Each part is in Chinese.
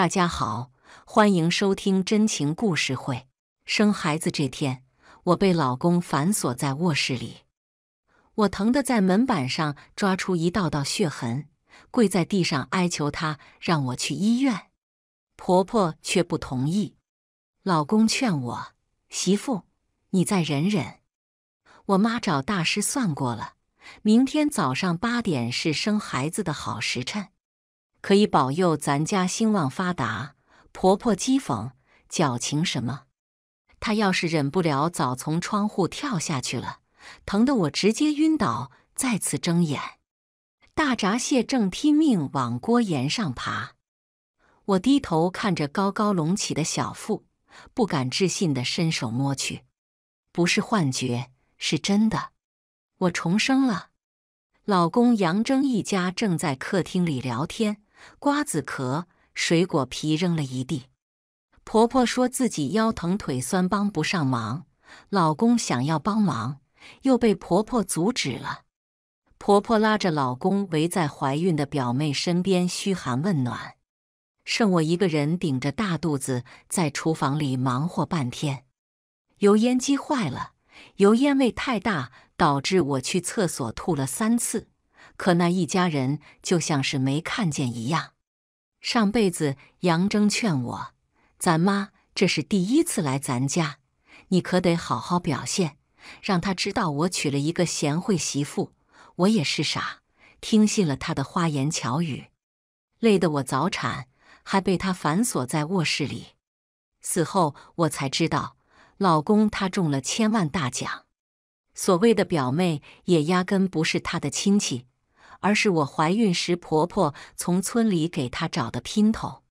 大家好，欢迎收听真情故事会。生孩子这天，我被老公反锁在卧室里，我疼得在门板上抓出一道道血痕，跪在地上哀求他让我去医院，婆婆却不同意。老公劝我：“媳妇，你再忍忍。”我妈找大师算过了，明天早上八点是生孩子的好时辰。可以保佑咱家兴旺发达。婆婆讥讽：“矫情什么？她要是忍不了，早从窗户跳下去了。”疼得我直接晕倒。再次睁眼，大闸蟹正拼命往锅沿上爬。我低头看着高高隆起的小腹，不敢置信的伸手摸去，不是幻觉，是真的，我重生了。老公杨征一家正在客厅里聊天。瓜子壳、水果皮扔了一地。婆婆说自己腰疼腿酸，帮不上忙。老公想要帮忙，又被婆婆阻止了。婆婆拉着老公围在怀孕的表妹身边嘘寒问暖，剩我一个人顶着大肚子在厨房里忙活半天。油烟机坏了，油烟味太大，导致我去厕所吐了三次。可那一家人就像是没看见一样。上辈子杨铮劝我：“咱妈这是第一次来咱家，你可得好好表现，让她知道我娶了一个贤惠媳妇。”我也是傻，听信了她的花言巧语，累得我早产，还被她反锁在卧室里。死后我才知道，老公他中了千万大奖，所谓的表妹也压根不是他的亲戚。而是我怀孕时，婆婆从村里给她找的姘头，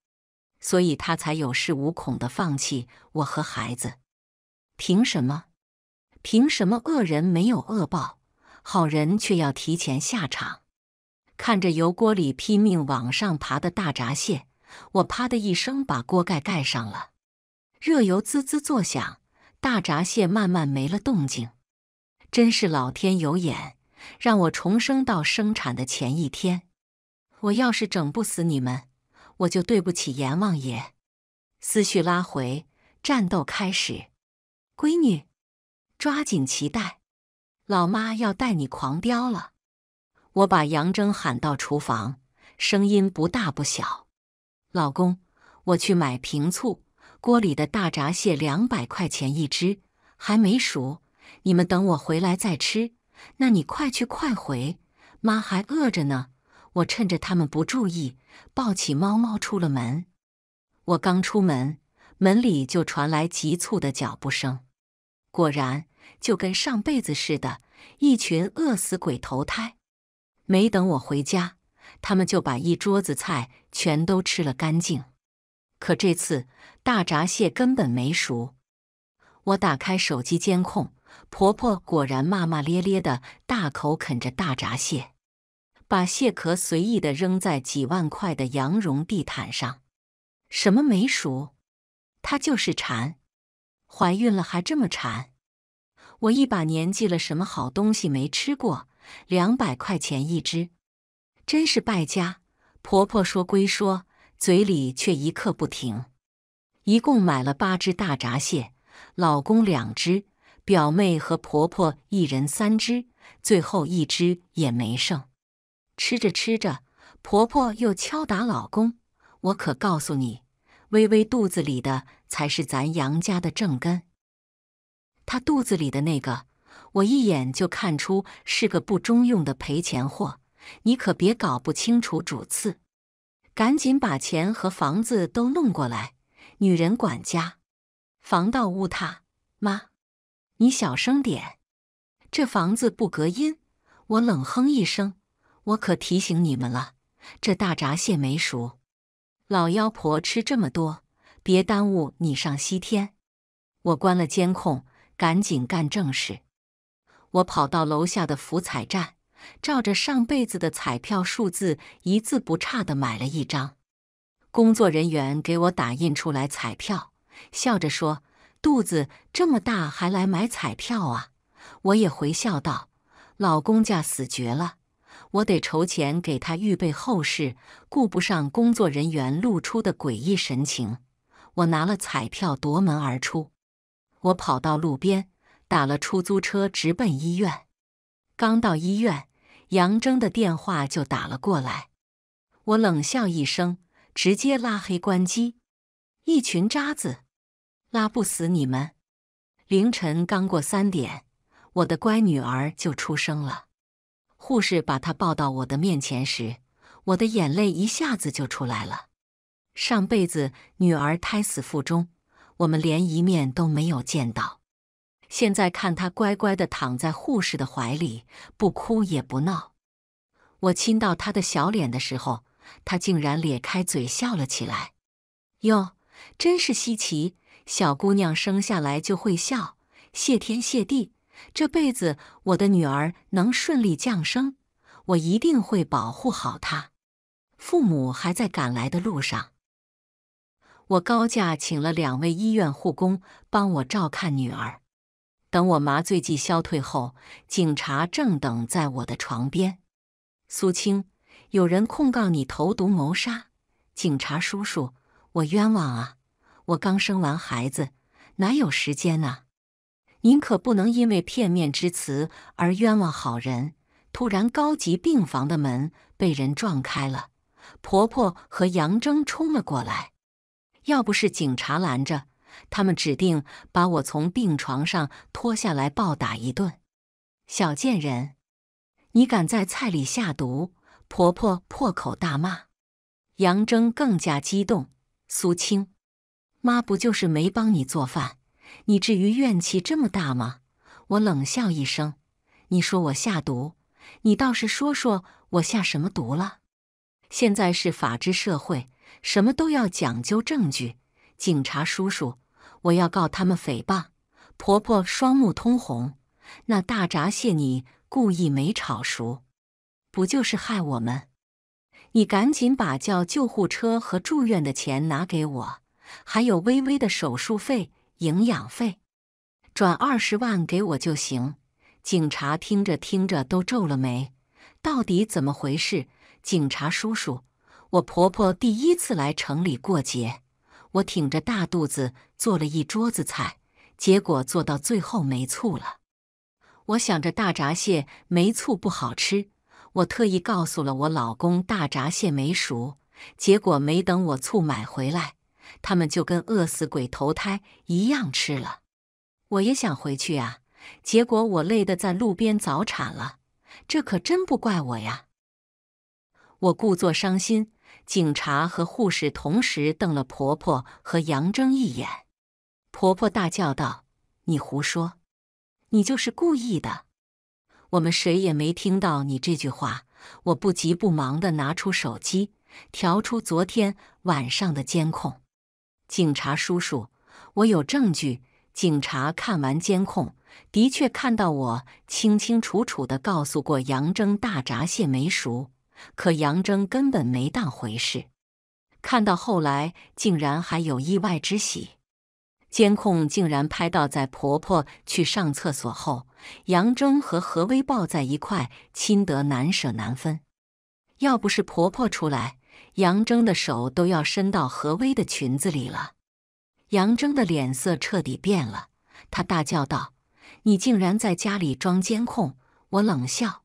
所以她才有恃无恐的放弃我和孩子。凭什么？凭什么恶人没有恶报，好人却要提前下场？看着油锅里拼命往上爬的大闸蟹，我啪的一声把锅盖盖上了，热油滋滋作响，大闸蟹慢慢没了动静。真是老天有眼。让我重生到生产的前一天，我要是整不死你们，我就对不起阎王爷。思绪拉回，战斗开始。闺女，抓紧脐带，老妈要带你狂飙了。我把杨铮喊到厨房，声音不大不小：“老公，我去买瓶醋。锅里的大闸蟹两百块钱一只，还没熟，你们等我回来再吃。”那你快去快回，妈还饿着呢。我趁着他们不注意，抱起猫猫出了门。我刚出门，门里就传来急促的脚步声。果然，就跟上辈子似的，一群饿死鬼投胎。没等我回家，他们就把一桌子菜全都吃了干净。可这次大闸蟹根本没熟。我打开手机监控。婆婆果然骂骂咧咧的，大口啃着大闸蟹，把蟹壳随意的扔在几万块的羊绒地毯上。什么没熟？她就是馋，怀孕了还这么馋。我一把年纪了，什么好东西没吃过？两百块钱一只，真是败家。婆婆说归说，嘴里却一刻不停。一共买了八只大闸蟹，老公两只。表妹和婆婆一人三只，最后一只也没剩。吃着吃着，婆婆又敲打老公：“我可告诉你，微微肚子里的才是咱杨家的正根。她肚子里的那个，我一眼就看出是个不中用的赔钱货。你可别搞不清楚主次，赶紧把钱和房子都弄过来。女人管家，防盗屋，她妈。”你小声点，这房子不隔音。我冷哼一声，我可提醒你们了，这大闸蟹没熟，老妖婆吃这么多，别耽误你上西天。我关了监控，赶紧干正事。我跑到楼下的福彩站，照着上辈子的彩票数字，一字不差的买了一张。工作人员给我打印出来彩票，笑着说。肚子这么大还来买彩票啊！我也回笑道：“老公家死绝了，我得筹钱给他预备后事。”顾不上工作人员露出的诡异神情，我拿了彩票夺门而出。我跑到路边，打了出租车直奔医院。刚到医院，杨铮的电话就打了过来。我冷笑一声，直接拉黑关机。一群渣子！拉不死你们！凌晨刚过三点，我的乖女儿就出生了。护士把她抱到我的面前时，我的眼泪一下子就出来了。上辈子女儿胎死腹中，我们连一面都没有见到。现在看她乖乖的躺在护士的怀里，不哭也不闹，我亲到她的小脸的时候，她竟然咧开嘴笑了起来。哟，真是稀奇！小姑娘生下来就会笑，谢天谢地，这辈子我的女儿能顺利降生，我一定会保护好她。父母还在赶来的路上，我高价请了两位医院护工帮我照看女儿。等我麻醉剂消退后，警察正等在我的床边。苏青，有人控告你投毒谋杀，警察叔叔，我冤枉啊！我刚生完孩子，哪有时间啊！您可不能因为片面之词而冤枉好人。突然，高级病房的门被人撞开了，婆婆和杨铮冲了过来。要不是警察拦着，他们指定把我从病床上拖下来暴打一顿。小贱人，你敢在菜里下毒！婆婆破口大骂，杨铮更加激动。苏青。妈不就是没帮你做饭，你至于怨气这么大吗？我冷笑一声：“你说我下毒，你倒是说说我下什么毒了？”现在是法治社会，什么都要讲究证据。警察叔叔，我要告他们诽谤。婆婆双目通红：“那大闸蟹你故意没炒熟，不就是害我们？你赶紧把叫救护车和住院的钱拿给我。”还有微微的手术费、营养费，转二十万给我就行。警察听着听着都皱了眉，到底怎么回事？警察叔叔，我婆婆第一次来城里过节，我挺着大肚子做了一桌子菜，结果做到最后没醋了。我想着大闸蟹没醋不好吃，我特意告诉了我老公大闸蟹没熟，结果没等我醋买回来。他们就跟饿死鬼投胎一样吃了。我也想回去啊，结果我累得在路边早产了，这可真不怪我呀。我故作伤心，警察和护士同时瞪了婆婆和杨铮一眼。婆婆大叫道：“你胡说！你就是故意的！我们谁也没听到你这句话。”我不急不忙地拿出手机，调出昨天晚上的监控。警察叔叔，我有证据。警察看完监控，的确看到我清清楚楚的告诉过杨铮大闸蟹没熟，可杨铮根本没当回事。看到后来，竟然还有意外之喜，监控竟然拍到在婆婆去上厕所后，杨铮和何威抱在一块，亲得难舍难分。要不是婆婆出来。杨铮的手都要伸到何威的裙子里了，杨铮的脸色彻底变了，他大叫道：“你竟然在家里装监控！”我冷笑：“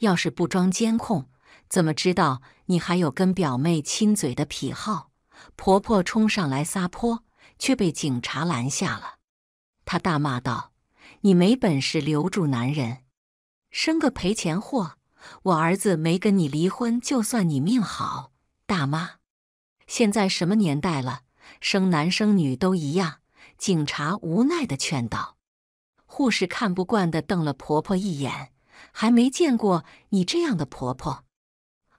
要是不装监控，怎么知道你还有跟表妹亲嘴的癖好？”婆婆冲上来撒泼，却被警察拦下了。她大骂道：“你没本事留住男人，生个赔钱货！我儿子没跟你离婚，就算你命好。”大妈，现在什么年代了，生男生女都一样。警察无奈的劝道。护士看不惯的瞪了婆婆一眼，还没见过你这样的婆婆。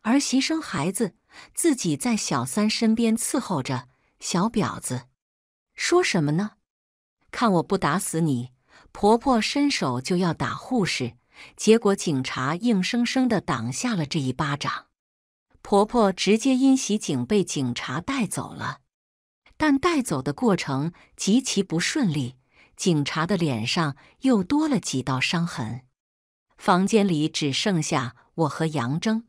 儿媳生孩子，自己在小三身边伺候着，小婊子，说什么呢？看我不打死你！婆婆伸手就要打护士，结果警察硬生生的挡下了这一巴掌。婆婆直接因袭警被警察带走了，但带走的过程极其不顺利，警察的脸上又多了几道伤痕。房间里只剩下我和杨铮，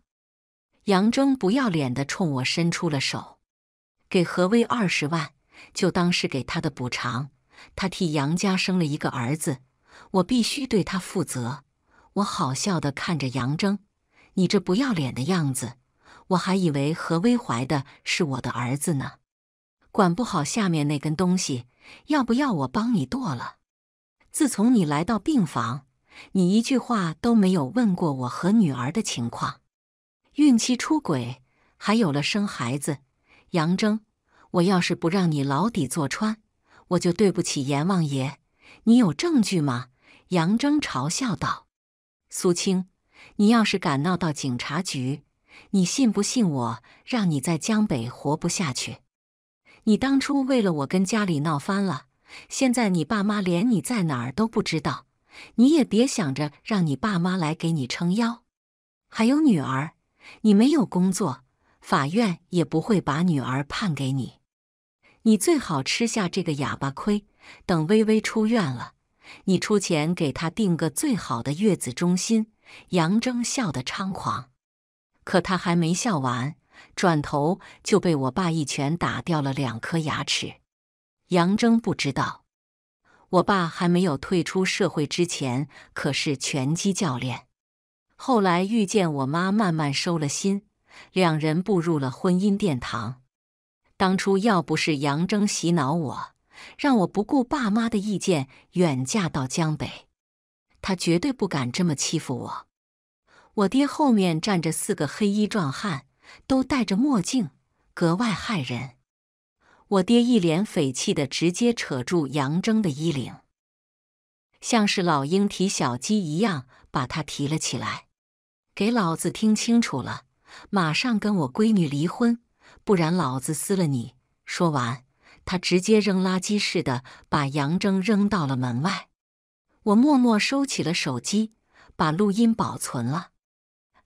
杨铮不要脸的冲我伸出了手，给何威二十万，就当是给他的补偿。他替杨家生了一个儿子，我必须对他负责。我好笑的看着杨铮，你这不要脸的样子。我还以为何威怀的是我的儿子呢，管不好下面那根东西，要不要我帮你剁了？自从你来到病房，你一句话都没有问过我和女儿的情况，孕期出轨，还有了生孩子。杨铮，我要是不让你牢底坐穿，我就对不起阎王爷。你有证据吗？杨铮嘲笑道：“苏青，你要是敢闹到警察局……”你信不信我让你在江北活不下去？你当初为了我跟家里闹翻了，现在你爸妈连你在哪儿都不知道，你也别想着让你爸妈来给你撑腰。还有女儿，你没有工作，法院也不会把女儿判给你。你最好吃下这个哑巴亏。等微微出院了，你出钱给她订个最好的月子中心。杨征笑得猖狂。可他还没笑完，转头就被我爸一拳打掉了两颗牙齿。杨铮不知道，我爸还没有退出社会之前可是拳击教练。后来遇见我妈，慢慢收了心，两人步入了婚姻殿堂。当初要不是杨铮洗脑我，让我不顾爸妈的意见远嫁到江北，他绝对不敢这么欺负我。我爹后面站着四个黑衣壮汉，都戴着墨镜，格外骇人。我爹一脸匪气的直接扯住杨铮的衣领，像是老鹰提小鸡一样把他提了起来。给老子听清楚了，马上跟我闺女离婚，不然老子撕了你！说完，他直接扔垃圾似的把杨铮扔到了门外。我默默收起了手机，把录音保存了。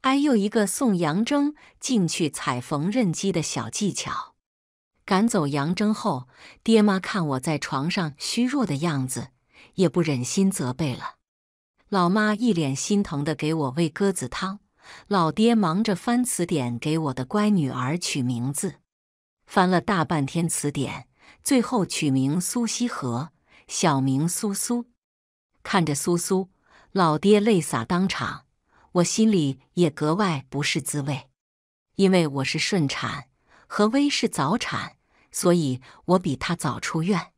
哎，又一个送杨铮进去踩缝纫机的小技巧。赶走杨铮后，爹妈看我在床上虚弱的样子，也不忍心责备了。老妈一脸心疼的给我喂鸽子汤，老爹忙着翻词典给我的乖女儿取名字，翻了大半天词典，最后取名苏西和，小名苏苏。看着苏苏，老爹泪洒当场。我心里也格外不是滋味，因为我是顺产，何威是早产，所以我比他早出院。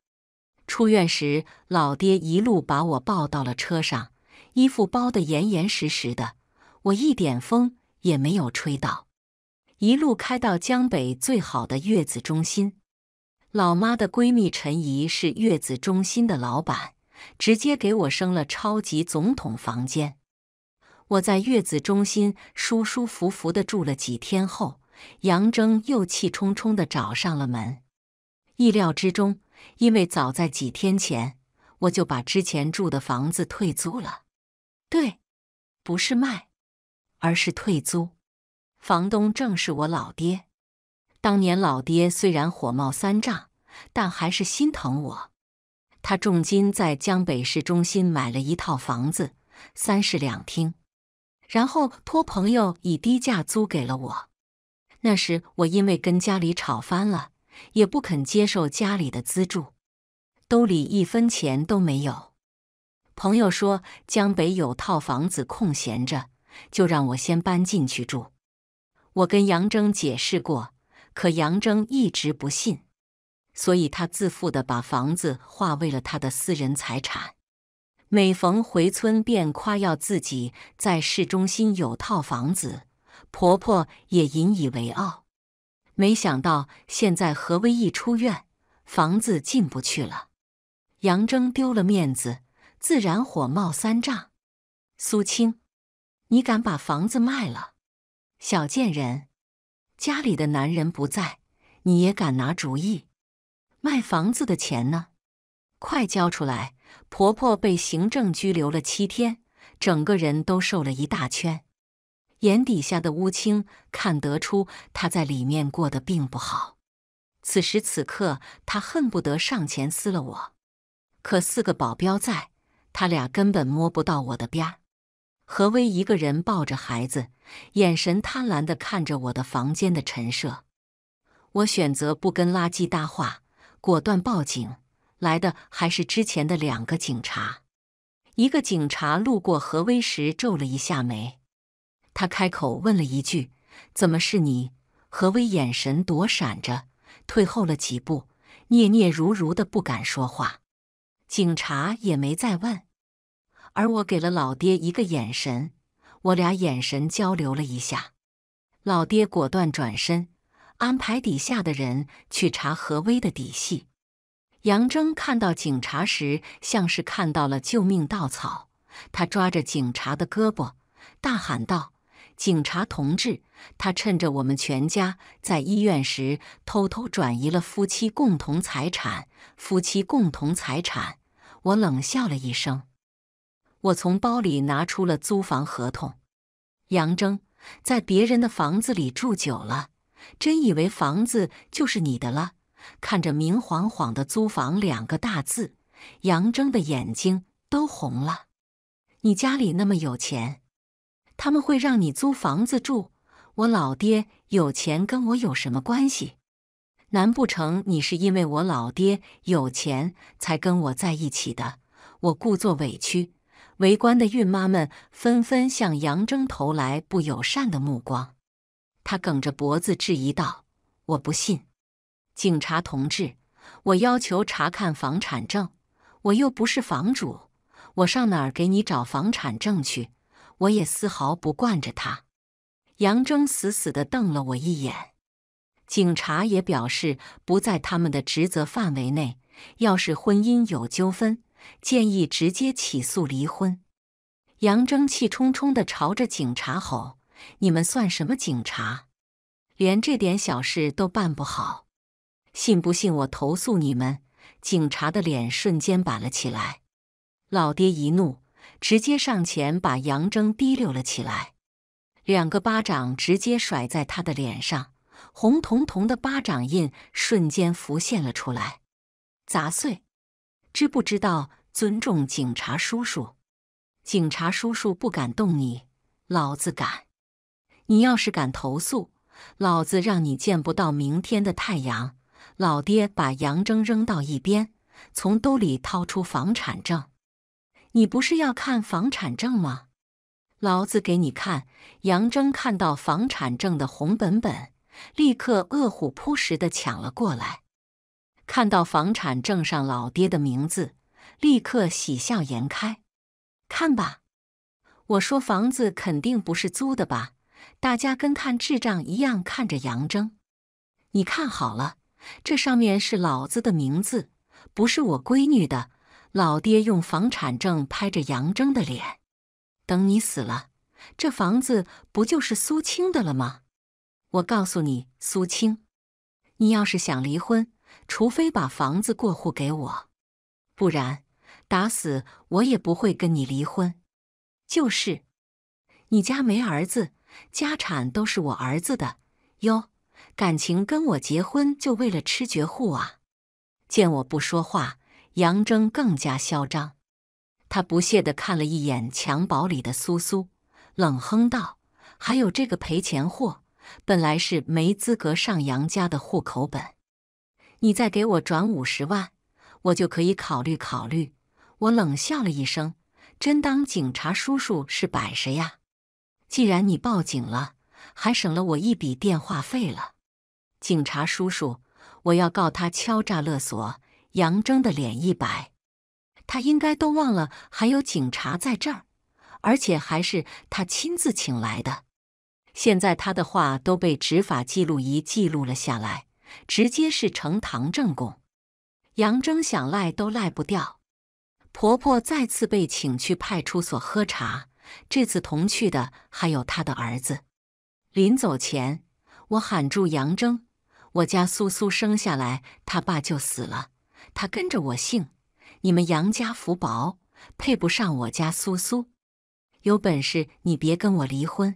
出院时，老爹一路把我抱到了车上，衣服包得严严实实的，我一点风也没有吹到，一路开到江北最好的月子中心。老妈的闺蜜陈怡是月子中心的老板，直接给我升了超级总统房间。我在月子中心舒舒服服的住了几天后，杨铮又气冲冲的找上了门。意料之中，因为早在几天前，我就把之前住的房子退租了。对，不是卖，而是退租。房东正是我老爹。当年老爹虽然火冒三丈，但还是心疼我。他重金在江北市中心买了一套房子，三室两厅。然后托朋友以低价租给了我。那时我因为跟家里吵翻了，也不肯接受家里的资助，兜里一分钱都没有。朋友说江北有套房子空闲着，就让我先搬进去住。我跟杨征解释过，可杨征一直不信，所以他自负地把房子划为了他的私人财产。每逢回村，便夸耀自己在市中心有套房子，婆婆也引以为傲。没想到现在何威一出院，房子进不去了，杨铮丢了面子，自然火冒三丈。苏青，你敢把房子卖了？小贱人，家里的男人不在，你也敢拿主意？卖房子的钱呢？快交出来！婆婆被行政拘留了七天，整个人都瘦了一大圈，眼底下的乌青看得出她在里面过得并不好。此时此刻，她恨不得上前撕了我，可四个保镖在，他俩根本摸不到我的边儿。何威一个人抱着孩子，眼神贪婪地看着我的房间的陈设。我选择不跟垃圾搭话，果断报警。来的还是之前的两个警察，一个警察路过何威时皱了一下眉，他开口问了一句：“怎么是你？”何威眼神躲闪着，退后了几步，嗫嗫如如的不敢说话。警察也没再问，而我给了老爹一个眼神，我俩眼神交流了一下，老爹果断转身，安排底下的人去查何威的底细。杨铮看到警察时，像是看到了救命稻草，他抓着警察的胳膊，大喊道：“警察同志！”他趁着我们全家在医院时，偷偷转移了夫妻共同财产。夫妻共同财产，我冷笑了一声，我从包里拿出了租房合同。杨铮在别人的房子里住久了，真以为房子就是你的了。看着明晃晃的“租房”两个大字，杨铮的眼睛都红了。你家里那么有钱，他们会让你租房子住？我老爹有钱跟我有什么关系？难不成你是因为我老爹有钱才跟我在一起的？我故作委屈。围观的孕妈们纷纷向杨铮投来不友善的目光。他梗着脖子质疑道：“我不信。”警察同志，我要求查看房产证，我又不是房主，我上哪儿给你找房产证去？我也丝毫不惯着他。杨铮死死地瞪了我一眼，警察也表示不在他们的职责范围内。要是婚姻有纠纷，建议直接起诉离婚。杨铮气冲冲地朝着警察吼：“你们算什么警察？连这点小事都办不好！”信不信我投诉你们？警察的脸瞬间板了起来。老爹一怒，直接上前把杨征提溜了起来，两个巴掌直接甩在他的脸上，红彤彤的巴掌印瞬间浮现了出来。杂碎，知不知道尊重警察叔叔？警察叔叔不敢动你，老子敢！你要是敢投诉，老子让你见不到明天的太阳！老爹把杨铮扔到一边，从兜里掏出房产证：“你不是要看房产证吗？老子给你看。”杨铮看到房产证的红本本，立刻饿虎扑食的抢了过来。看到房产证上老爹的名字，立刻喜笑颜开。看吧，我说房子肯定不是租的吧？大家跟看智障一样看着杨铮。你看好了。这上面是老子的名字，不是我闺女的。老爹用房产证拍着杨铮的脸：“等你死了，这房子不就是苏青的了吗？我告诉你，苏青，你要是想离婚，除非把房子过户给我，不然打死我也不会跟你离婚。就是，你家没儿子，家产都是我儿子的哟。”感情跟我结婚就为了吃绝户啊！见我不说话，杨铮更加嚣张。他不屑地看了一眼襁褓里的苏苏，冷哼道：“还有这个赔钱货，本来是没资格上杨家的户口本。你再给我转五十万，我就可以考虑考虑。”我冷笑了一声：“真当警察叔叔是摆设呀？既然你报警了。”还省了我一笔电话费了，警察叔叔，我要告他敲诈勒索！杨铮的脸一白，他应该都忘了还有警察在这儿，而且还是他亲自请来的。现在他的话都被执法记录仪记录了下来，直接是呈堂证供。杨铮想赖都赖不掉。婆婆再次被请去派出所喝茶，这次同去的还有她的儿子。临走前，我喊住杨铮：“我家苏苏生下来，他爸就死了，他跟着我姓。你们杨家福薄，配不上我家苏苏。有本事你别跟我离婚，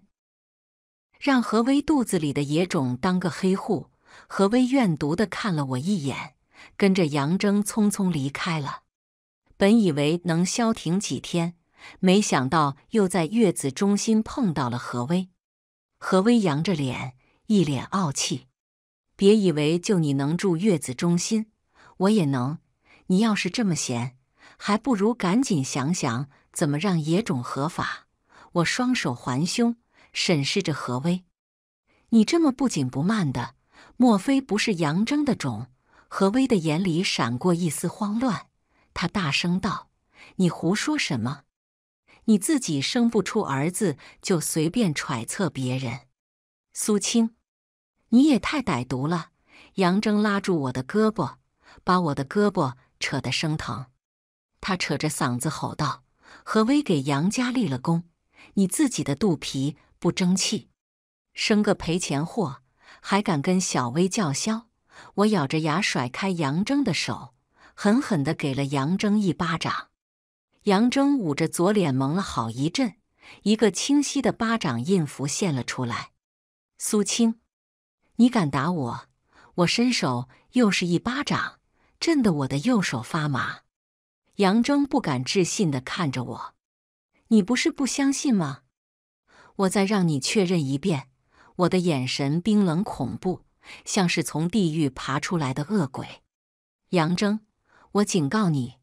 让何威肚子里的野种当个黑户。”何威怨毒的看了我一眼，跟着杨铮匆匆离开了。本以为能消停几天，没想到又在月子中心碰到了何威。何威扬着脸，一脸傲气。别以为就你能住月子中心，我也能。你要是这么闲，还不如赶紧想想怎么让野种合法。我双手环胸，审视着何威。你这么不紧不慢的，莫非不是杨铮的种？何威的眼里闪过一丝慌乱，他大声道：“你胡说什么？”你自己生不出儿子，就随便揣测别人。苏青，你也太歹毒了！杨铮拉住我的胳膊，把我的胳膊扯得生疼。他扯着嗓子吼道：“何威给杨家立了功，你自己的肚皮不争气，生个赔钱货，还敢跟小薇叫嚣！”我咬着牙甩开杨铮的手，狠狠地给了杨铮一巴掌。杨铮捂着左脸，蒙了好一阵，一个清晰的巴掌印浮现了出来。苏青，你敢打我？我伸手又是一巴掌，震得我的右手发麻。杨铮不敢置信地看着我：“你不是不相信吗？我再让你确认一遍。”我的眼神冰冷恐怖，像是从地狱爬出来的恶鬼。杨铮，我警告你！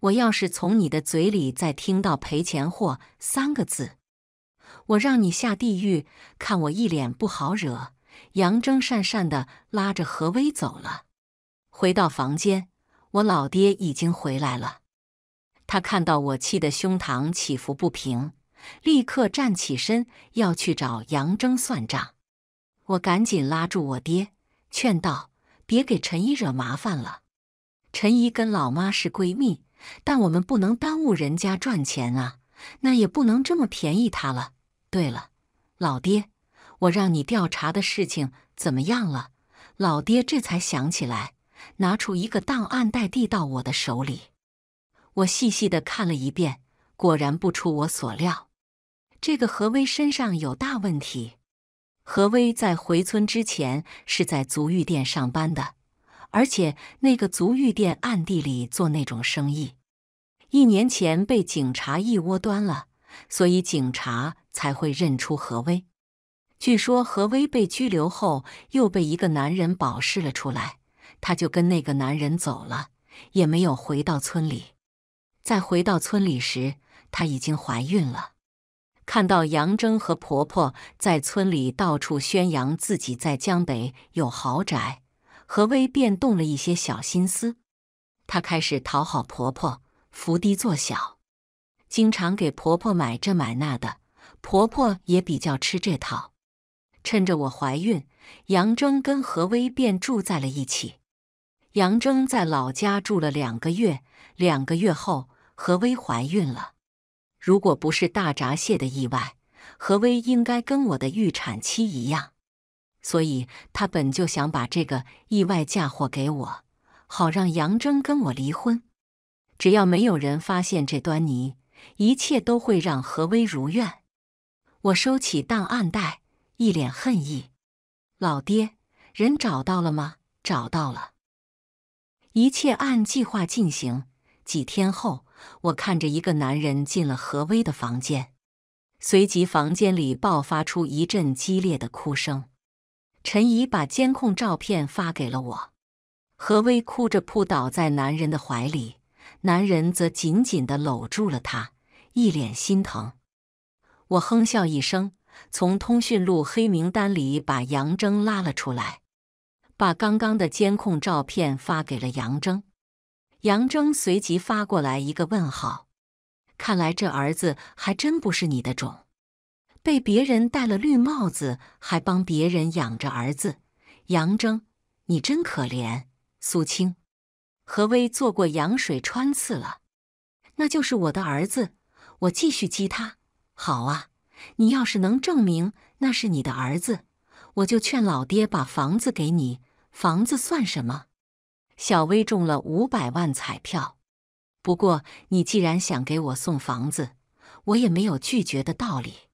我要是从你的嘴里再听到“赔钱货”三个字，我让你下地狱！看我一脸不好惹。杨铮讪讪的拉着何威走了。回到房间，我老爹已经回来了。他看到我气得胸膛起伏不平，立刻站起身要去找杨铮算账。我赶紧拉住我爹，劝道：“别给陈姨惹麻烦了。陈姨跟老妈是闺蜜。”但我们不能耽误人家赚钱啊，那也不能这么便宜他了。对了，老爹，我让你调查的事情怎么样了？老爹这才想起来，拿出一个档案袋递到我的手里。我细细的看了一遍，果然不出我所料，这个何威身上有大问题。何威在回村之前是在足浴店上班的。而且那个足浴店暗地里做那种生意，一年前被警察一窝端了，所以警察才会认出何威。据说何威被拘留后又被一个男人保释了出来，他就跟那个男人走了，也没有回到村里。在回到村里时，她已经怀孕了。看到杨铮和婆婆在村里到处宣扬自己在江北有豪宅。何薇便动了一些小心思，她开始讨好婆婆，伏低做小，经常给婆婆买这买那的，婆婆也比较吃这套。趁着我怀孕，杨铮跟何薇便住在了一起。杨铮在老家住了两个月，两个月后何薇怀孕了。如果不是大闸蟹的意外，何威应该跟我的预产期一样。所以他本就想把这个意外嫁祸给我，好让杨铮跟我离婚。只要没有人发现这端倪，一切都会让何威如愿。我收起档案袋，一脸恨意。老爹，人找到了吗？找到了，一切按计划进行。几天后，我看着一个男人进了何威的房间，随即房间里爆发出一阵激烈的哭声。陈怡把监控照片发给了我，何威哭着扑倒在男人的怀里，男人则紧紧地搂住了他，一脸心疼。我哼笑一声，从通讯录黑名单里把杨铮拉了出来，把刚刚的监控照片发给了杨铮。杨铮随即发过来一个问号，看来这儿子还真不是你的种。被别人戴了绿帽子，还帮别人养着儿子，杨铮，你真可怜。苏青，何威做过羊水穿刺了，那就是我的儿子。我继续激他。好啊，你要是能证明那是你的儿子，我就劝老爹把房子给你。房子算什么？小薇中了五百万彩票。不过你既然想给我送房子，我也没有拒绝的道理。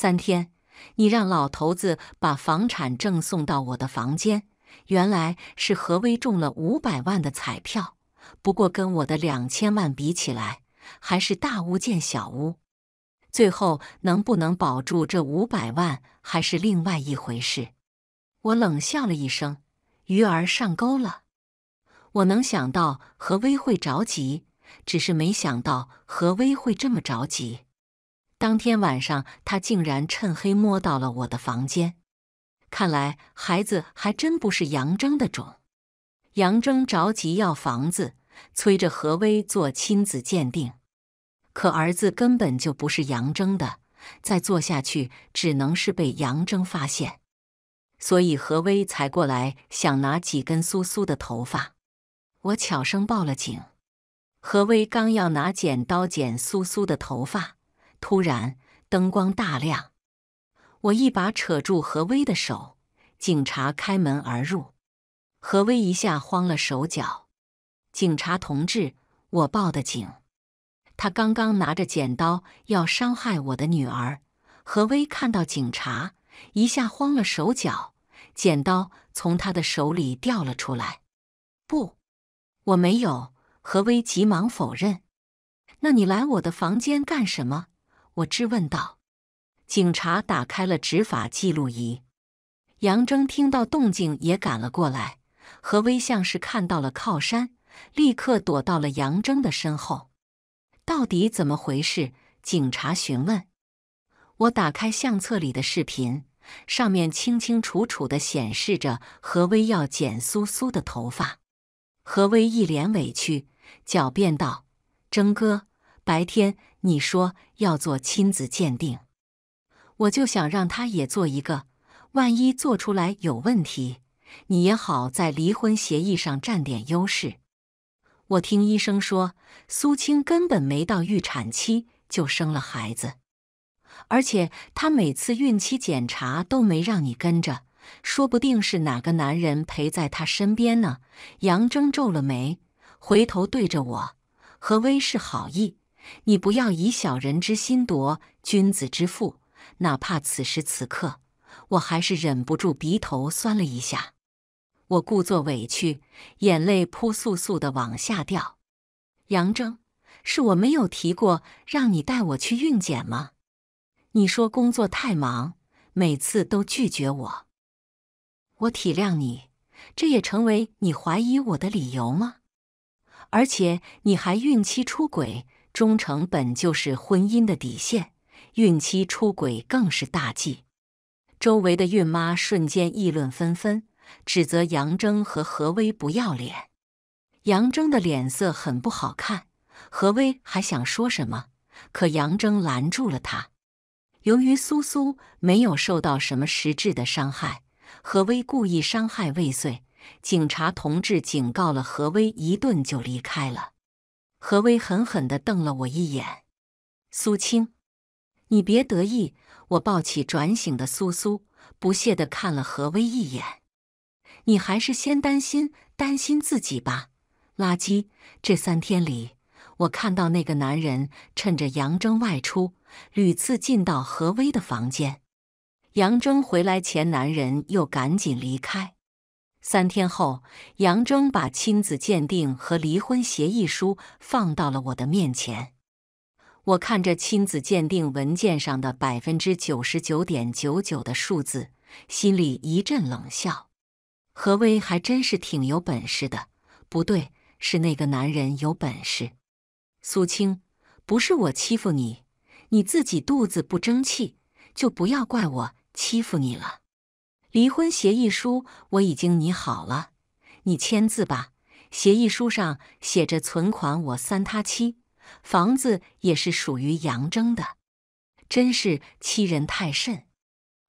三天，你让老头子把房产证送到我的房间。原来是何威中了五百万的彩票，不过跟我的两千万比起来，还是大巫见小巫。最后能不能保住这五百万，还是另外一回事。我冷笑了一声，鱼儿上钩了。我能想到何威会着急，只是没想到何威会这么着急。当天晚上，他竟然趁黑摸到了我的房间。看来孩子还真不是杨铮的种。杨铮着急要房子，催着何威做亲子鉴定。可儿子根本就不是杨铮的，再做下去只能是被杨铮发现。所以何威才过来想拿几根苏苏的头发。我悄声报了警。何威刚要拿剪刀剪苏苏的头发。突然灯光大亮，我一把扯住何威的手。警察开门而入，何威一下慌了手脚。警察同志，我报的警，他刚刚拿着剪刀要伤害我的女儿。何威看到警察，一下慌了手脚，剪刀从他的手里掉了出来。不，我没有。何威急忙否认。那你来我的房间干什么？我质问道：“警察打开了执法记录仪。”杨铮听到动静也赶了过来，何威像是看到了靠山，立刻躲到了杨铮的身后。到底怎么回事？警察询问。我打开相册里的视频，上面清清楚楚地显示着何威要剪苏苏的头发。何威一脸委屈，狡辩道：“峥哥，白天……”你说要做亲子鉴定，我就想让他也做一个，万一做出来有问题，你也好在离婚协议上占点优势。我听医生说，苏青根本没到预产期就生了孩子，而且她每次孕期检查都没让你跟着，说不定是哪个男人陪在她身边呢。杨铮皱了眉，回头对着我：“何威是好意。”你不要以小人之心夺君子之腹，哪怕此时此刻，我还是忍不住鼻头酸了一下。我故作委屈，眼泪扑簌簌的往下掉。杨铮，是我没有提过让你带我去孕检吗？你说工作太忙，每次都拒绝我。我体谅你，这也成为你怀疑我的理由吗？而且你还孕期出轨。忠诚本就是婚姻的底线，孕期出轨更是大忌。周围的孕妈瞬间议论纷纷，指责杨铮和何威不要脸。杨铮的脸色很不好看，何威还想说什么，可杨铮拦住了他。由于苏苏没有受到什么实质的伤害，何威故意伤害未遂，警察同志警告了何威一顿就离开了。何威狠狠的瞪了我一眼，苏青，你别得意！我抱起转醒的苏苏，不屑的看了何威一眼，你还是先担心担心自己吧！垃圾！这三天里，我看到那个男人趁着杨铮外出，屡次进到何威的房间，杨铮回来前，男人又赶紧离开。三天后，杨铮把亲子鉴定和离婚协议书放到了我的面前。我看着亲子鉴定文件上的百分之九十九点九九的数字，心里一阵冷笑。何威还真是挺有本事的，不对，是那个男人有本事。苏青，不是我欺负你，你自己肚子不争气，就不要怪我欺负你了。离婚协议书我已经拟好了，你签字吧。协议书上写着存款我三他七，房子也是属于杨征的，真是欺人太甚！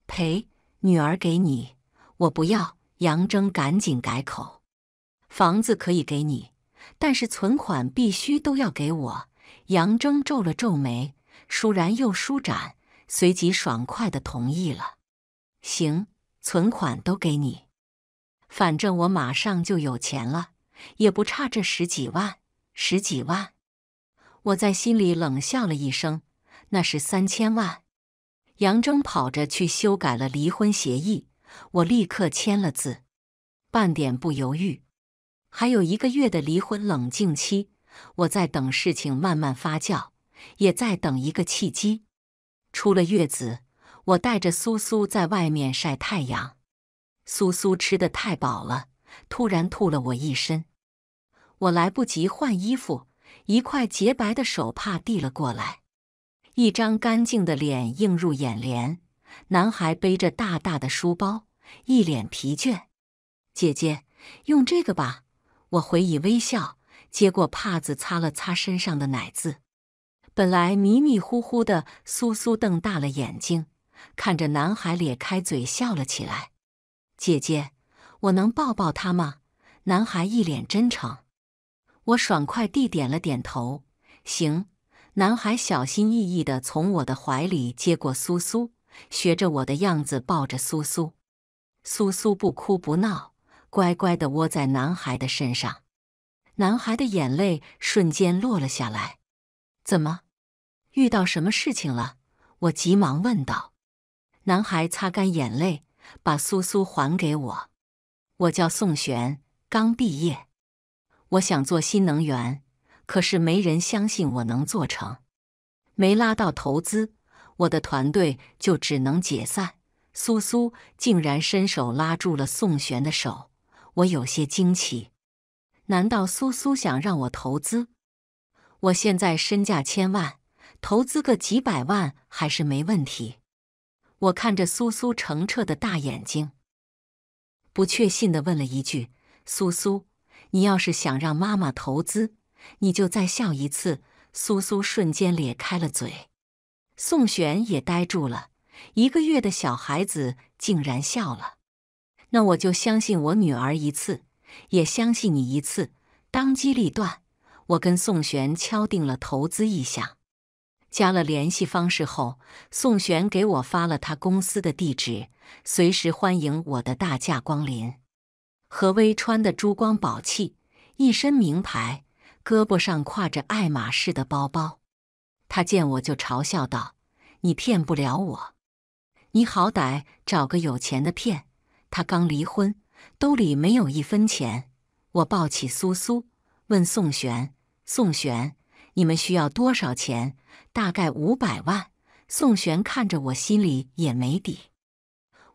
赔女儿给你，我不要。杨征赶紧改口，房子可以给你，但是存款必须都要给我。杨征皱了皱眉，舒然又舒展，随即爽快的同意了。行。存款都给你，反正我马上就有钱了，也不差这十几万、十几万。我在心里冷笑了一声，那是三千万。杨铮跑着去修改了离婚协议，我立刻签了字，半点不犹豫。还有一个月的离婚冷静期，我在等事情慢慢发酵，也在等一个契机。出了月子。我带着苏苏在外面晒太阳，苏苏吃的太饱了，突然吐了我一身。我来不及换衣服，一块洁白的手帕递了过来，一张干净的脸映入眼帘。男孩背着大大的书包，一脸疲倦。姐姐，用这个吧。我回以微笑，接过帕子擦了擦身上的奶渍。本来迷迷糊糊的苏苏瞪大了眼睛。看着男孩咧开嘴笑了起来，姐姐，我能抱抱他吗？男孩一脸真诚。我爽快地点了点头，行。男孩小心翼翼地从我的怀里接过苏苏，学着我的样子抱着苏苏，苏苏不哭不闹，乖乖地窝在男孩的身上。男孩的眼泪瞬间落了下来。怎么，遇到什么事情了？我急忙问道。男孩擦干眼泪，把苏苏还给我。我叫宋璇，刚毕业。我想做新能源，可是没人相信我能做成，没拉到投资，我的团队就只能解散。苏苏竟然伸手拉住了宋璇的手，我有些惊奇。难道苏苏想让我投资？我现在身价千万，投资个几百万还是没问题。我看着苏苏澄澈的大眼睛，不确信的问了一句：“苏苏，你要是想让妈妈投资，你就再笑一次。”苏苏瞬间咧开了嘴，宋璇也呆住了。一个月的小孩子竟然笑了！那我就相信我女儿一次，也相信你一次，当机立断。我跟宋璇敲定了投资意向。加了联系方式后，宋璇给我发了他公司的地址，随时欢迎我的大驾光临。何威穿的珠光宝气，一身名牌，胳膊上挎着爱马仕的包包。他见我就嘲笑道：“你骗不了我，你好歹找个有钱的骗。”他刚离婚，兜里没有一分钱。我抱起苏苏，问宋璇：“宋璇。”你们需要多少钱？大概五百万。宋璇看着我，心里也没底。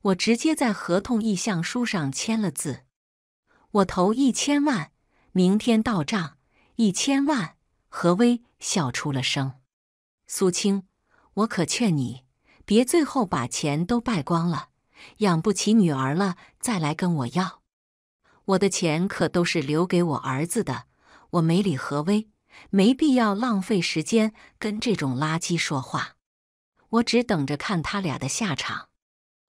我直接在合同意向书上签了字。我投一千万，明天到账一千万。何威笑出了声。苏青，我可劝你别最后把钱都败光了，养不起女儿了再来跟我要。我的钱可都是留给我儿子的。我没理何威。没必要浪费时间跟这种垃圾说话，我只等着看他俩的下场。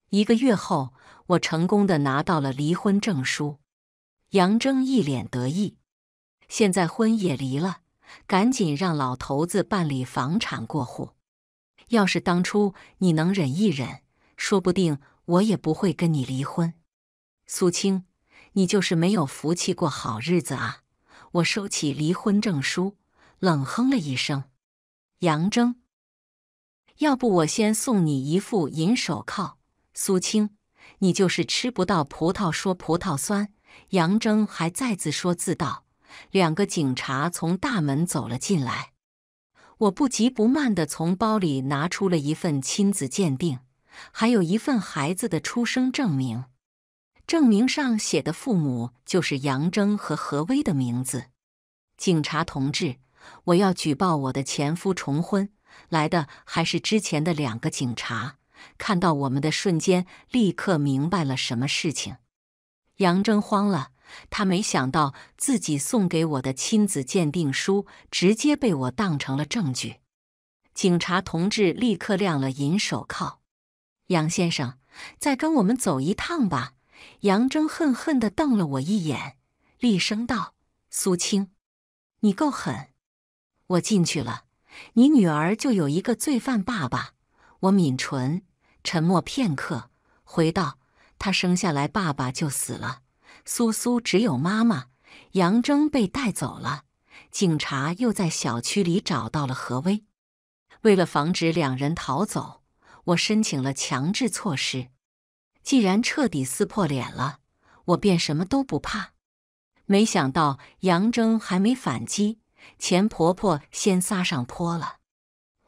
一个月后，我成功的拿到了离婚证书。杨铮一脸得意，现在婚也离了，赶紧让老头子办理房产过户。要是当初你能忍一忍，说不定我也不会跟你离婚。苏青，你就是没有福气过好日子啊。我收起离婚证书，冷哼了一声。杨铮，要不我先送你一副银手铐。苏青，你就是吃不到葡萄说葡萄酸。杨铮还在自说自道。两个警察从大门走了进来。我不急不慢地从包里拿出了一份亲子鉴定，还有一份孩子的出生证明。证明上写的父母就是杨峥和何威的名字。警察同志，我要举报我的前夫重婚。来的还是之前的两个警察，看到我们的瞬间，立刻明白了什么事情。杨峥慌了，他没想到自己送给我的亲子鉴定书，直接被我当成了证据。警察同志立刻亮了银手铐。杨先生，再跟我们走一趟吧。杨铮恨恨的瞪了我一眼，厉声道：“苏青，你够狠！我进去了，你女儿就有一个罪犯爸爸。”我抿唇，沉默片刻，回道：“她生下来，爸爸就死了。苏苏只有妈妈，杨铮被带走了。警察又在小区里找到了何威。为了防止两人逃走，我申请了强制措施。”既然彻底撕破脸了，我便什么都不怕。没想到杨铮还没反击，钱婆婆先撒上泼了。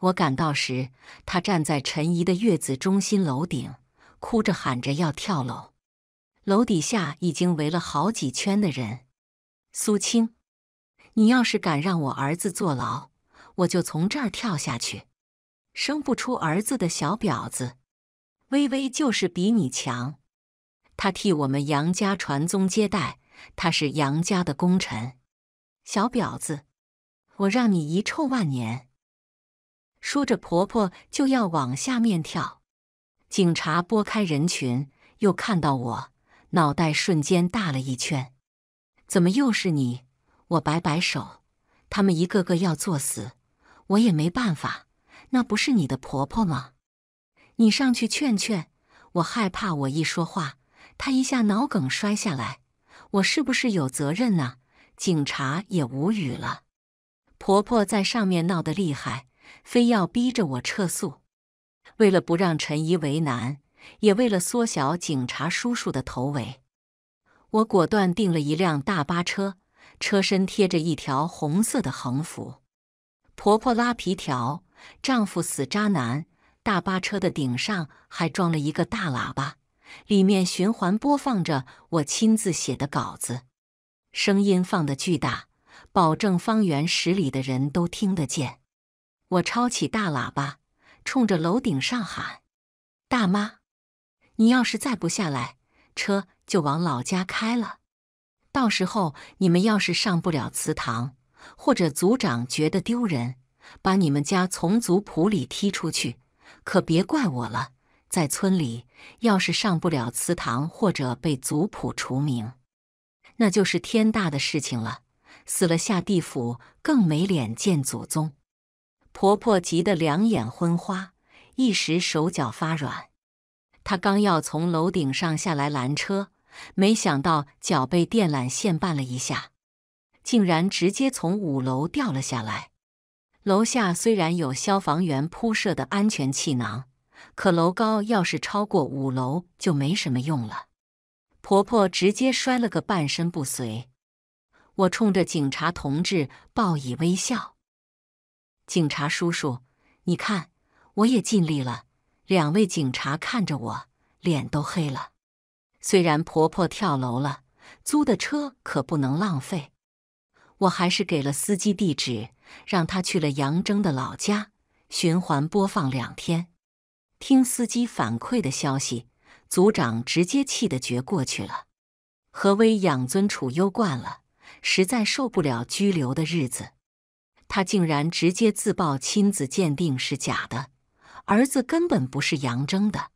我赶到时，她站在陈怡的月子中心楼顶，哭着喊着要跳楼。楼底下已经围了好几圈的人。苏青，你要是敢让我儿子坐牢，我就从这儿跳下去！生不出儿子的小婊子！微微就是比你强，她替我们杨家传宗接代，她是杨家的功臣。小婊子，我让你遗臭万年！说着，婆婆就要往下面跳。警察拨开人群，又看到我，脑袋瞬间大了一圈。怎么又是你？我摆摆手，他们一个个要作死，我也没办法。那不是你的婆婆吗？你上去劝劝，我害怕，我一说话，她一下脑梗摔下来，我是不是有责任呢？警察也无语了。婆婆在上面闹得厉害，非要逼着我撤诉。为了不让陈姨为难，也为了缩小警察叔叔的头围，我果断订了一辆大巴车，车身贴着一条红色的横幅：“婆婆拉皮条，丈夫死渣男。”大巴车的顶上还装了一个大喇叭，里面循环播放着我亲自写的稿子，声音放得巨大，保证方圆十里的人都听得见。我抄起大喇叭，冲着楼顶上喊：“大妈，你要是再不下来，车就往老家开了。到时候你们要是上不了祠堂，或者族长觉得丢人，把你们家从族谱里踢出去。”可别怪我了，在村里，要是上不了祠堂或者被族谱除名，那就是天大的事情了。死了下地府更没脸见祖宗。婆婆急得两眼昏花，一时手脚发软。她刚要从楼顶上下来拦车，没想到脚被电缆线绊了一下，竟然直接从五楼掉了下来。楼下虽然有消防员铺设的安全气囊，可楼高要是超过五楼就没什么用了。婆婆直接摔了个半身不遂。我冲着警察同志报以微笑：“警察叔叔，你看我也尽力了。”两位警察看着我，脸都黑了。虽然婆婆跳楼了，租的车可不能浪费，我还是给了司机地址。让他去了杨铮的老家，循环播放两天。听司机反馈的消息，组长直接气得绝过去了。何威养尊处优惯了，实在受不了拘留的日子。他竟然直接自曝亲子鉴定是假的，儿子根本不是杨铮的，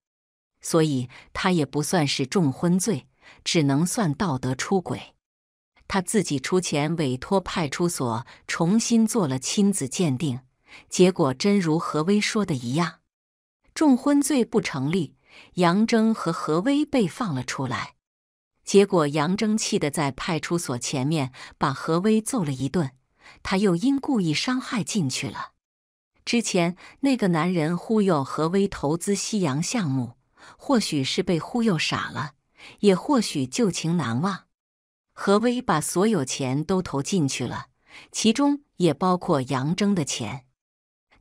所以他也不算是重婚罪，只能算道德出轨。他自己出钱委托派出所重新做了亲子鉴定，结果真如何威说的一样，重婚罪不成立，杨征和何威被放了出来。结果杨征气得在派出所前面把何威揍了一顿，他又因故意伤害进去了。之前那个男人忽悠何威投资西洋项目，或许是被忽悠傻了，也或许旧情难忘。何威把所有钱都投进去了，其中也包括杨铮的钱，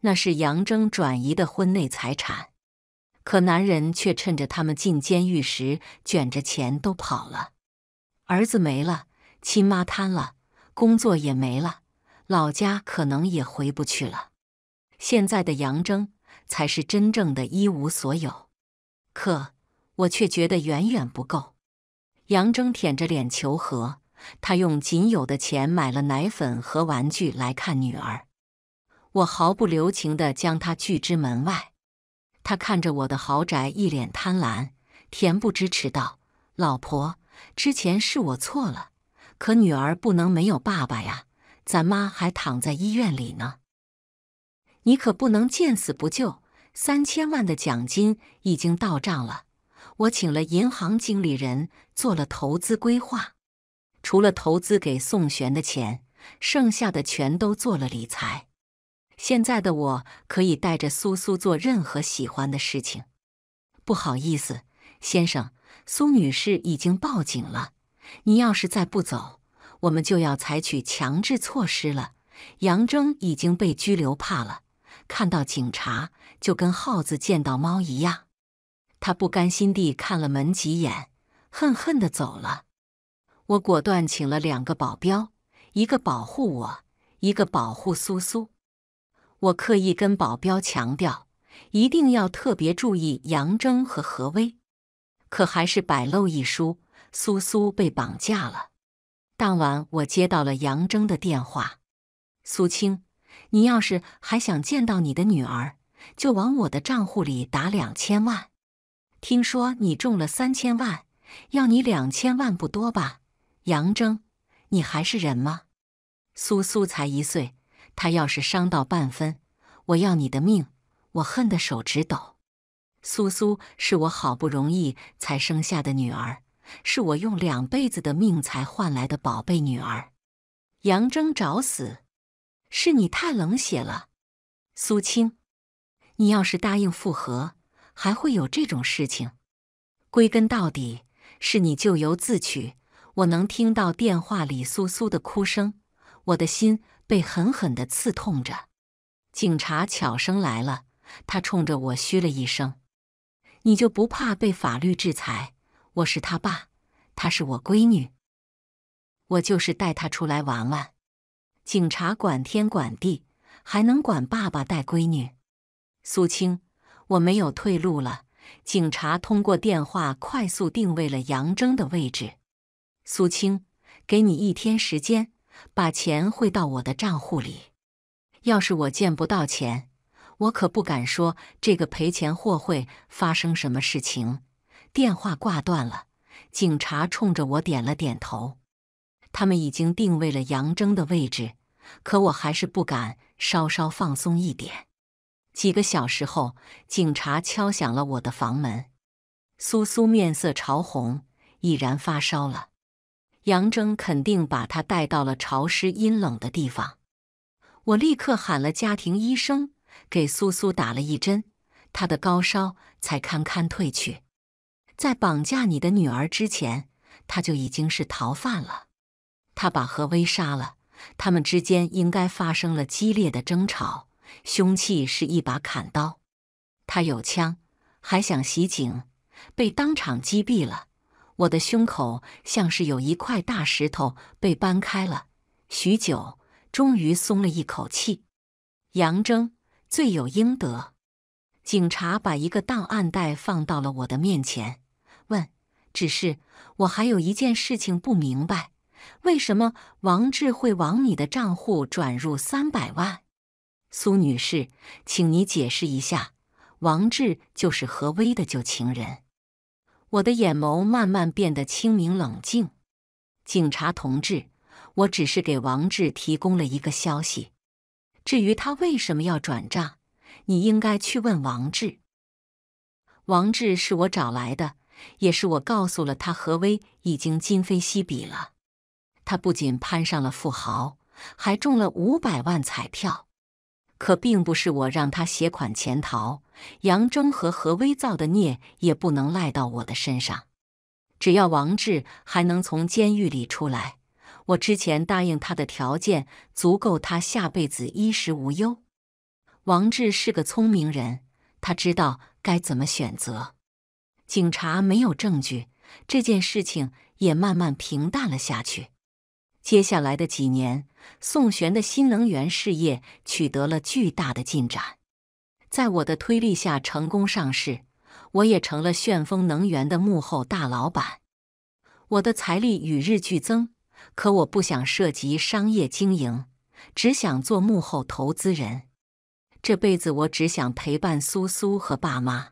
那是杨铮转移的婚内财产。可男人却趁着他们进监狱时，卷着钱都跑了。儿子没了，亲妈瘫了，工作也没了，老家可能也回不去了。现在的杨铮才是真正的一无所有。可我却觉得远远不够。杨铮舔着脸求和，他用仅有的钱买了奶粉和玩具来看女儿。我毫不留情地将他拒之门外。他看着我的豪宅，一脸贪婪，恬不知耻道：“老婆，之前是我错了，可女儿不能没有爸爸呀，咱妈还躺在医院里呢，你可不能见死不救。三千万的奖金已经到账了。”我请了银行经理人做了投资规划，除了投资给宋璇的钱，剩下的全都做了理财。现在的我可以带着苏苏做任何喜欢的事情。不好意思，先生，苏女士已经报警了。你要是再不走，我们就要采取强制措施了。杨铮已经被拘留怕了，看到警察就跟耗子见到猫一样。他不甘心地看了门几眼，恨恨地走了。我果断请了两个保镖，一个保护我，一个保护苏苏。我刻意跟保镖强调，一定要特别注意杨铮和何威，可还是百漏一疏，苏苏被绑架了。当晚，我接到了杨铮的电话：“苏青，你要是还想见到你的女儿，就往我的账户里打两千万。”听说你中了三千万，要你两千万不多吧？杨铮，你还是人吗？苏苏才一岁，她要是伤到半分，我要你的命！我恨得手直抖。苏苏是我好不容易才生下的女儿，是我用两辈子的命才换来的宝贝女儿。杨铮找死，是你太冷血了。苏青，你要是答应复合。还会有这种事情，归根到底是你咎由自取。我能听到电话里苏苏的哭声，我的心被狠狠的刺痛着。警察悄声来了，他冲着我嘘了一声。你就不怕被法律制裁？我是他爸，他是我闺女，我就是带他出来玩玩。警察管天管地，还能管爸爸带闺女？苏青。我没有退路了。警察通过电话快速定位了杨铮的位置。苏青，给你一天时间，把钱汇到我的账户里。要是我见不到钱，我可不敢说这个赔钱货会发生什么事情。电话挂断了，警察冲着我点了点头。他们已经定位了杨铮的位置，可我还是不敢稍稍放松一点。几个小时后，警察敲响了我的房门。苏苏面色潮红，已然发烧了。杨铮肯定把她带到了潮湿阴冷的地方。我立刻喊了家庭医生，给苏苏打了一针，她的高烧才堪堪退去。在绑架你的女儿之前，她就已经是逃犯了。她把何威杀了，他们之间应该发生了激烈的争吵。凶器是一把砍刀，他有枪，还想袭警，被当场击毙了。我的胸口像是有一块大石头被搬开了，许久，终于松了一口气。杨铮罪有应得。警察把一个档案袋放到了我的面前，问：“只是我还有一件事情不明白，为什么王志会往你的账户转入三百万？”苏女士，请你解释一下，王志就是何威的旧情人。我的眼眸慢慢变得清明冷静。警察同志，我只是给王志提供了一个消息。至于他为什么要转账，你应该去问王志。王志是我找来的，也是我告诉了他何威已经今非昔比了。他不仅攀上了富豪，还中了五百万彩票。可并不是我让他携款潜逃，杨铮和何威造的孽也不能赖到我的身上。只要王志还能从监狱里出来，我之前答应他的条件足够他下辈子衣食无忧。王志是个聪明人，他知道该怎么选择。警察没有证据，这件事情也慢慢平淡了下去。接下来的几年，宋玄的新能源事业取得了巨大的进展，在我的推力下成功上市，我也成了旋风能源的幕后大老板。我的财力与日俱增，可我不想涉及商业经营，只想做幕后投资人。这辈子我只想陪伴苏苏和爸妈。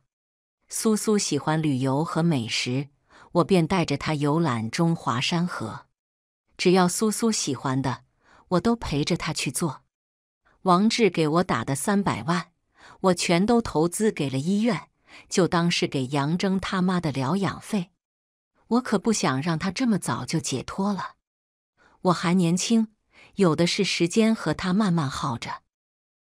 苏苏喜欢旅游和美食，我便带着他游览中华山河。只要苏苏喜欢的，我都陪着他去做。王志给我打的三百万，我全都投资给了医院，就当是给杨铮他妈的疗养费。我可不想让他这么早就解脱了。我还年轻，有的是时间和他慢慢耗着。